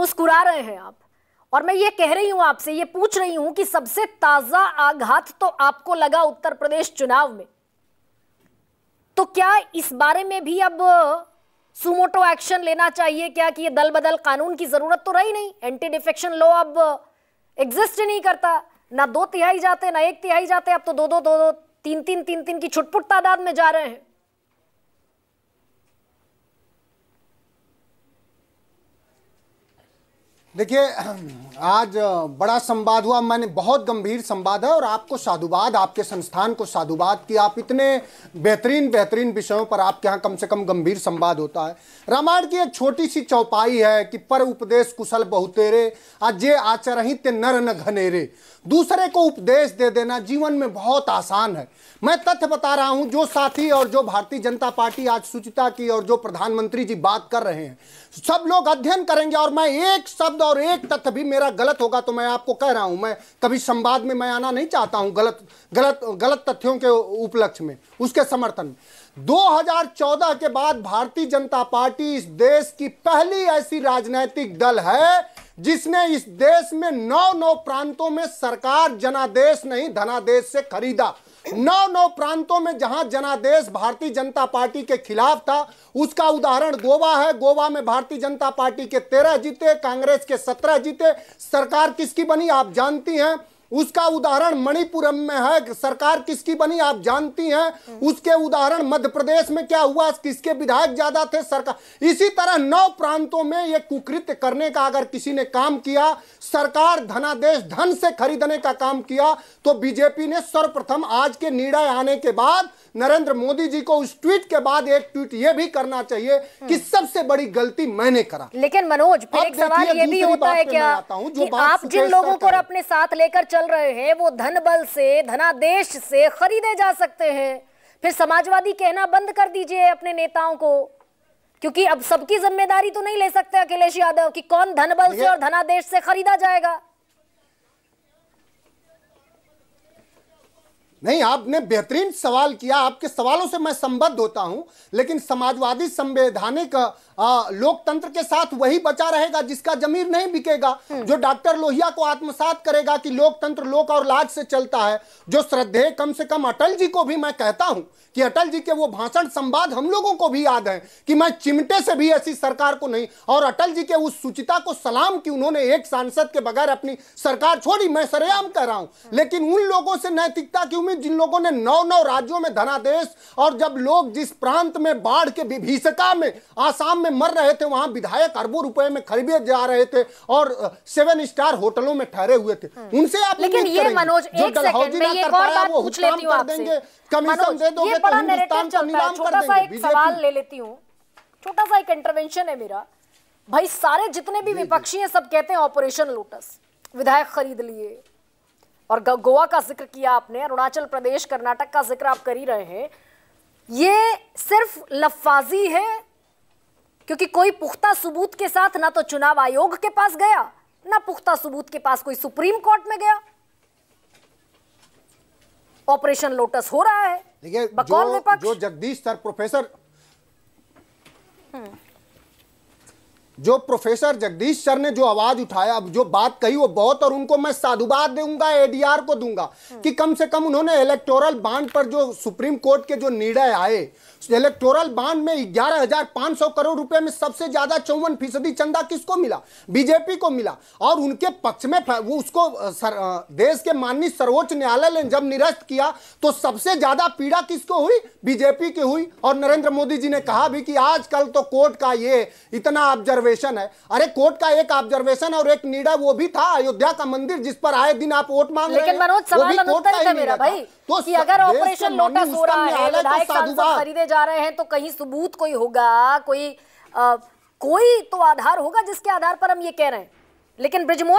मुस्कुरा रहे हैं आप और मैं ये कह रही हूं आपसे ये पूछ रही हूं कि सबसे ताजा आघात तो आपको लगा उत्तर प्रदेश चुनाव में तो क्या इस बारे में भी अब सुमोटो एक्शन लेना चाहिए क्या कि ये दल बदल कानून की जरूरत तो रही नहीं एंटी डिफेक्शन लॉ अब एग्जिस्ट नहीं करता ना दो तिहाई जाते ना एक तिहाई जाते अब तो दो दो दो दो तीन तीन तीन तीन की छुटपुट तादाद में जा रहे हैं देखिए आज बड़ा संवाद हुआ मैंने बहुत गंभीर संवाद है और आपको साधुवाद आपके संस्थान को साधुवाद कि आप इतने बेहतरीन बेहतरीन विषयों पर आपके यहाँ कम से कम गंभीर संवाद होता है रामायण की एक छोटी सी चौपाई है कि पर उपदेश कुशल बहुतेरे आज ये आचरहित नर न घनेरे दूसरे को उपदेश दे देना जीवन में बहुत आसान है मैं तथ्य बता रहा हूँ जो साथी और जो भारतीय जनता पार्टी आज सुचिता की और जो प्रधानमंत्री जी बात कर रहे हैं सब लोग अध्ययन करेंगे और मैं एक शब्द शब्द और एक तथ्य भी मेरा गलत होगा तो मैं आपको कह रहा हूं मैं कभी संवाद में मैं आना नहीं चाहता हूं गलत गलत गलत तथ्यों के उपलक्ष्य में उसके समर्थन में 2014 के बाद भारतीय जनता पार्टी इस देश की पहली ऐसी राजनीतिक दल है जिसने इस देश में नौ नौ प्रांतों में सरकार जनादेश नहीं धनादेश से खरीदा नौ नौ प्रांतों में जहां जनादेश भारतीय जनता पार्टी के खिलाफ था उसका उदाहरण गोवा है गोवा में भारतीय जनता पार्टी के तेरह जीते कांग्रेस के सत्रह जीते सरकार किसकी बनी आप जानती हैं उसका उदाहरण मणिपुरम में है सरकार किसकी बनी आप जानती हैं उसके उदाहरण मध्य प्रदेश में क्या हुआ किसके विधायक ज्यादा थे सरकार इसी तरह नौ प्रांतों में ये कुकृत्य करने का अगर किसी ने काम किया सरकार धनादेश धन से खरीदने का काम किया तो बीजेपी ने सर्वप्रथम आज के निर्णय आने के बाद नरेंद्र मोदी जी को उस ट्वीट के बाद एक ट्वीट ये भी करना चाहिए कि सबसे बड़ी गलती मैंने करा लेकिन मनोज फिर एक सवाल ये भी होता है क्या आप जिन लोगों को अपने साथ लेकर चल रहे हैं वो धन बल से धनादेश से खरीदे जा सकते हैं फिर समाजवादी कहना बंद कर दीजिए अपने नेताओं को क्योंकि अब सबकी जिम्मेदारी तो नहीं ले सकते अखिलेश यादव कि कौन धन बल से और धनादेश से खरीदा जाएगा नहीं आपने बेहतरीन सवाल किया आपके सवालों से मैं संबद्ध होता हूं लेकिन समाजवादी संवैधानिक लोकतंत्र के साथ वही बचा रहेगा जिसका जमीर नहीं बिकेगा हम्म। जो डॉक्टर लोहिया को आत्मसात करेगा कि लोकतंत्र लोक और लाज से चलता है जो श्रद्धे कम से कम अटल जी को भी मैं कहता हूं कि अटल जी के वो भाषण संवाद हम लोगों को भी याद है कि मैं चिमटे से भी ऐसी सरकार को नहीं और अटल जी के उस सुचिता को सलाम की उन्होंने एक सांसद के बगैर अपनी सरकार छोड़ी मैं सरेआम कर रहा हूं हम्म। लेकिन उन लोगों से नैतिकता की में जिन लोगों ने नौ नौ राज्यों में धनादेश और जब लोग जिस प्रांत में बाढ़ के विभीषिका में आसाम में मर रहे थे वहां विधायक अरबों रुपए में खरीदे जा रहे थे और सेवन स्टार होटलों में ठहरे हुए थे हम्म। उनसे आप लेकिन ये मनोज जो डलहौजी ना कर पाया वो हुकम कर देंगे कमीशन दे दोगे तो हिंदुस्तान का नीलाम कर देंगे सवाल ले लेती हूँ छोटा सा एक इंटरवेंशन है मेरा भाई सारे जितने भी विपक्षी हैं सब कहते हैं ऑपरेशन लोटस विधायक खरीद लिए और गोवा का जिक्र किया आपने अरुणाचल प्रदेश कर्नाटक का जिक्र आप कर ही रहे हैं ये सिर्फ लफाजी है क्योंकि कोई पुख्ता सबूत के साथ ना तो चुनाव आयोग के पास गया ना पुख्ता सबूत के पास कोई सुप्रीम कोर्ट में गया ऑपरेशन लोटस हो रहा है देखिए जो, जो जगदीश सर प्रोफेसर हम्म। जो प्रोफेसर जगदीश सर ने जो आवाज उठाया जो बात कही वो बहुत और उनको मैं साधुवाद दूंगा एडीआर को दूंगा हम्म। कि कम से कम उन्होंने इलेक्टोरल बांड पर जो सुप्रीम कोर्ट के जो निर्णय आए इलेक्टोरल बांड में ग्यारह हजार पांच सौ करोड़ रुपए में सबसे ज्यादा चौवन फीसदी चंदा किसको मिला बीजेपी को मिला और उनके पक्ष में वो उसको सर, देश के माननीय सर्वोच्च न्यायालय ने जब निरस्त किया तो सबसे ज्यादा पीड़ा किसको हुई बीजेपी की हुई और नरेंद्र मोदी जी ने कहा भी कि आजकल तो कोर्ट का ये इतना ऑब्जर्वे ऑब्जर्वेशन है अरे कोर्ट का एक ऑब्जर्वेशन और एक निर्णय वो भी था अयोध्या का मंदिर जिस पर आए दिन आप वोट मांग लेकिन तो कि अगर ऑपरेशन हो रहा है विधायक सांसद खरीदे जा रहे हैं तो कहीं सबूत कोई होगा कोई कोई तो आधार होगा जिसके आधार पर हम ये कह रहे हैं लेकिन ब्रिजमोहन